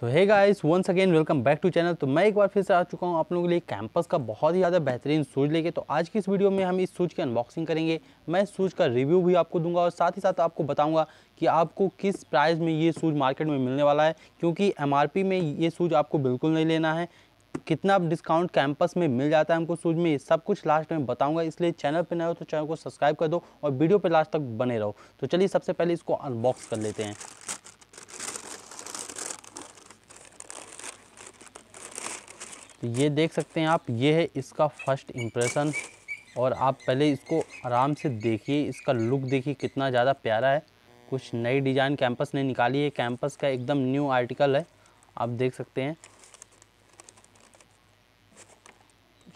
so hi guys once again welcome back to channel तो मैं एक बार फिर से आ चुका हूँ आप लोगों के लिए कैंपस का बहुत ही ज़्यादा बेहतरीन शूज़ लेके तो आज की इस वीडियो में हम इस शूज़ की अनबॉक्सिंग करेंगे मैं इस शूज़ का रिव्यू भी आपको दूंगा और साथ ही साथ आपको बताऊंगा कि आपको किस प्राइस में ये शूज़ मार्केट में मिलने वाला है क्योंकि एम में ये शूज़ आपको बिल्कुल नहीं लेना है कितना डिस्काउंट कैंपस में मिल जाता है हमको शूज में सब कुछ लास्ट में बताऊंगा इसलिए चैनल पर नए हो तो चैनल को सब्सक्राइब कर दो और वीडियो पर लास्ट तक बने रहो तो चलिए सबसे पहले इसको अनबॉक्स कर लेते हैं तो ये देख सकते हैं आप ये है इसका फर्स्ट इम्प्रेशन और आप पहले इसको आराम से देखिए इसका लुक देखिए कितना ज़्यादा प्यारा है कुछ नई डिज़ाइन कैंपस ने निकाली है कैंपस का एकदम न्यू आर्टिकल है आप देख सकते हैं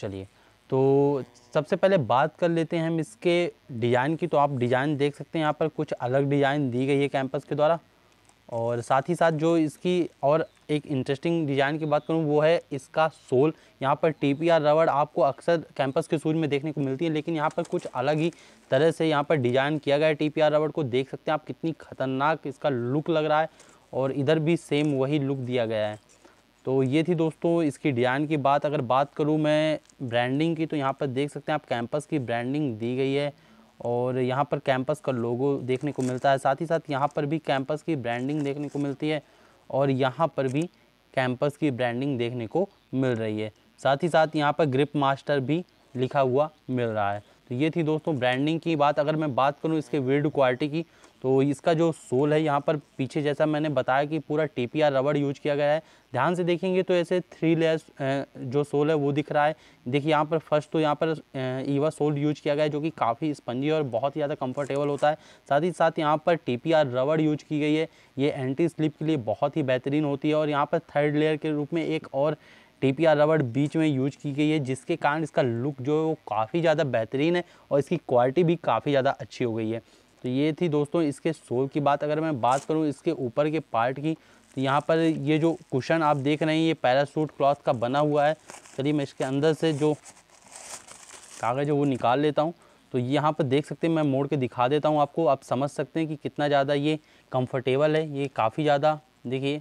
चलिए तो सबसे पहले बात कर लेते हैं हम इसके डिज़ाइन की तो आप डिज़ाइन देख सकते हैं यहाँ पर कुछ अलग डिज़ाइन दी गई है कैंपस के द्वारा और साथ ही साथ जो इसकी और एक इंटरेस्टिंग डिज़ाइन की बात करूँ वो है इसका सोल यहाँ पर टी पी आर रबड़ आपको अक्सर कैंपस के सूज में देखने को मिलती है लेकिन यहाँ पर कुछ अलग ही तरह से यहाँ पर डिज़ाइन किया गया है टी पी आर रबड़ को देख सकते हैं आप कितनी खतरनाक इसका लुक लग रहा है और इधर भी सेम वही लुक दिया गया है तो ये थी दोस्तों इसकी डिज़ाइन की बात अगर बात करूँ मैं ब्रांडिंग की तो यहाँ पर देख सकते हैं आप कैंपस की ब्रांडिंग दी गई है और यहाँ पर कैंपस का लोगो देखने को मिलता है साथ ही साथ यहाँ पर भी कैंपस की ब्रांडिंग देखने को मिलती है और यहाँ पर भी कैंपस की ब्रांडिंग देखने को मिल रही है साथ ही साथ यहाँ पर ग्रिप मास्टर भी लिखा हुआ मिल रहा है तो ये थी दोस्तों ब्रांडिंग की बात अगर मैं बात करूँ इसके विल्ड क्वालिटी की तो इसका जो सोल है यहाँ पर पीछे जैसा मैंने बताया कि पूरा टी रबड़ यूज किया गया है ध्यान से देखेंगे तो ऐसे थ्री लेस जो सोल है वो दिख रहा है देखिए यहाँ पर फर्स्ट तो यहाँ पर ईवा सोल यूज किया गया है जो कि काफ़ी स्पंजी और बहुत ही ज़्यादा कंफर्टेबल होता है साथ ही साथ यहाँ पर टी रबड़ यूज की गई है ये एंटी स्लिप के लिए बहुत ही बेहतरीन होती है और यहाँ पर थर्ड लेयर के रूप में एक और टीपीआर रबड़ बीच में यूज की गई है जिसके कारण इसका लुक जो है वो काफ़ी ज़्यादा बेहतरीन है और इसकी क्वालिटी भी काफ़ी ज़्यादा अच्छी हो गई है तो ये थी दोस्तों इसके सोल की बात अगर मैं बात करूँ इसके ऊपर के पार्ट की तो यहाँ पर ये जो कुशन आप देख रहे हैं ये पैरासूट क्लॉथ का बना हुआ है चलिए मैं इसके अंदर से जो कागज़ है वो निकाल लेता हूँ तो यहाँ पर देख सकते हैं मैं मोड़ के दिखा देता हूँ आपको आप समझ सकते हैं कि कितना ज़्यादा ये कंफर्टेबल है ये काफ़ी ज़्यादा देखिए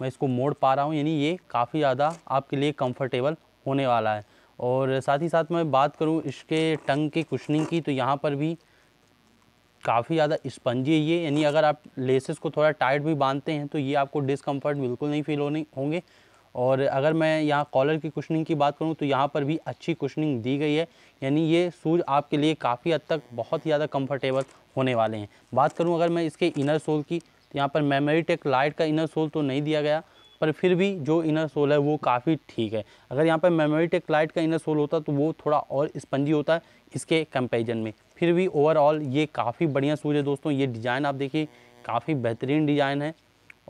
मैं इसको मोड़ पा रहा हूँ यानी ये काफ़ी ज़्यादा आपके लिए कंफर्टेबल होने वाला है और साथ ही साथ मैं बात करूँ इसके टंग की कुशनिंग की तो यहाँ पर भी काफ़ी ज़्यादा स्पंजी है ये यानी अगर आप लेसेस को थोड़ा टाइट भी बांधते हैं तो ये आपको डिसकम्फर्ट बिल्कुल नहीं फील होने होंगे और अगर मैं यहाँ कॉलर की कुशनिंग की बात करूँ तो यहाँ पर भी अच्छी कुशनिंग दी गई है यानी ये शूज़ आपके लिए काफ़ी हद तक बहुत ही ज़्यादा कंफर्टेबल होने वाले हैं बात करूँ अगर मैं इसके इनर सोल की तो यहाँ पर मेमोरी टेक लाइट का इनर सोल तो नहीं दिया गया पर फिर भी जो इनर सोल है वो काफ़ी ठीक है अगर यहाँ पर मेमोरी टेक लाइट का इनर सोल होता तो वो थोड़ा और स्पंजी होता है इसके कंपेरिजन में फिर भी ओवरऑल ये काफ़ी बढ़िया शूज़ है दोस्तों ये डिज़ाइन आप देखिए काफ़ी बेहतरीन डिज़ाइन है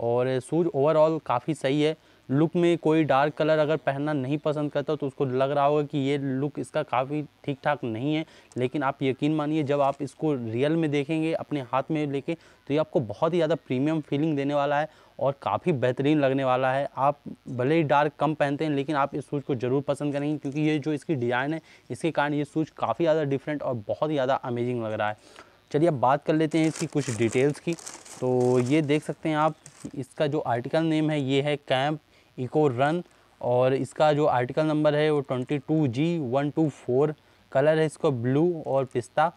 और शूज़ ओवरऑल काफ़ी सही है लुक में कोई डार्क कलर अगर पहनना नहीं पसंद करता तो उसको लग रहा होगा कि ये लुक इसका काफ़ी ठीक ठाक नहीं है लेकिन आप यकीन मानिए जब आप इसको रियल में देखेंगे अपने हाथ में लेके तो ये आपको बहुत ही ज़्यादा प्रीमियम फीलिंग देने वाला है और काफ़ी बेहतरीन लगने वाला है आप भले ही डार्क कम पहनते हैं लेकिन आप इस सूज को ज़रूर पसंद करेंगे क्योंकि ये जो इसकी डिज़ाइन है इसके कारण ये सूज काफ़ी ज़्यादा डिफरेंट और बहुत ही ज़्यादा अमेजिंग लग रहा है चलिए अब बात कर लेते हैं इसकी कुछ डिटेल्स की तो ये देख सकते हैं आप इसका जो आर्टिकल नेम है ये है कैंप इको रन और इसका जो आर्टिकल नंबर है वो twenty two G one two four colour है इसको ब्लू और पिस्ता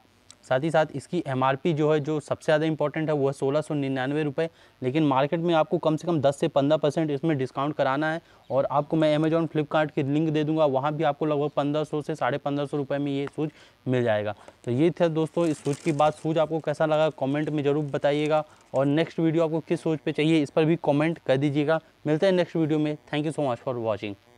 साथ ही साथ इसकी एम जो है जो सबसे ज़्यादा इंपॉर्टेंट है वो है सोलह सौ निन्यानवे रुपये लेकिन मार्केट में आपको कम से कम दस से पंद्रह परसेंट इसमें डिस्काउंट कराना है और आपको मैं अमेजॉन फ्लिपकार्ट की लिंक दे दूंगा वहाँ भी आपको लगभग पंद्रह सौ से साढ़े पंद्रह सौ रुपये में ये सूज मिल जाएगा तो ये थे दोस्तों इस सूज की बात सूज आपको कैसा लगा कॉमेंट में ज़रूर बताइएगा और नेक्स्ट वीडियो आपको किस सूच पर चाहिए इस पर भी कॉमेंट कर दीजिएगा मिलते हैं नेक्स्ट वीडियो में thank you so much for watching